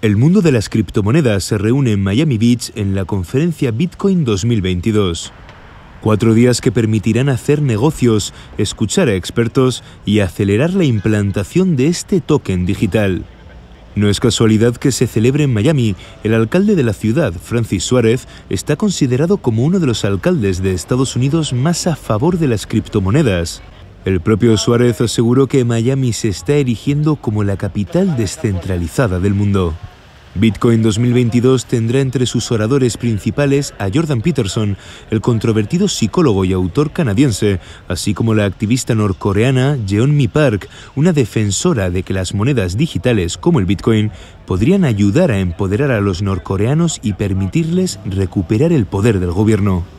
El mundo de las criptomonedas se reúne en Miami Beach en la conferencia Bitcoin 2022. Cuatro días que permitirán hacer negocios, escuchar a expertos y acelerar la implantación de este token digital. No es casualidad que se celebre en Miami. El alcalde de la ciudad, Francis Suárez, está considerado como uno de los alcaldes de Estados Unidos más a favor de las criptomonedas. El propio Suárez aseguró que Miami se está erigiendo como la capital descentralizada del mundo. Bitcoin 2022 tendrá entre sus oradores principales a Jordan Peterson, el controvertido psicólogo y autor canadiense, así como la activista norcoreana Mi Park, una defensora de que las monedas digitales como el Bitcoin podrían ayudar a empoderar a los norcoreanos y permitirles recuperar el poder del gobierno.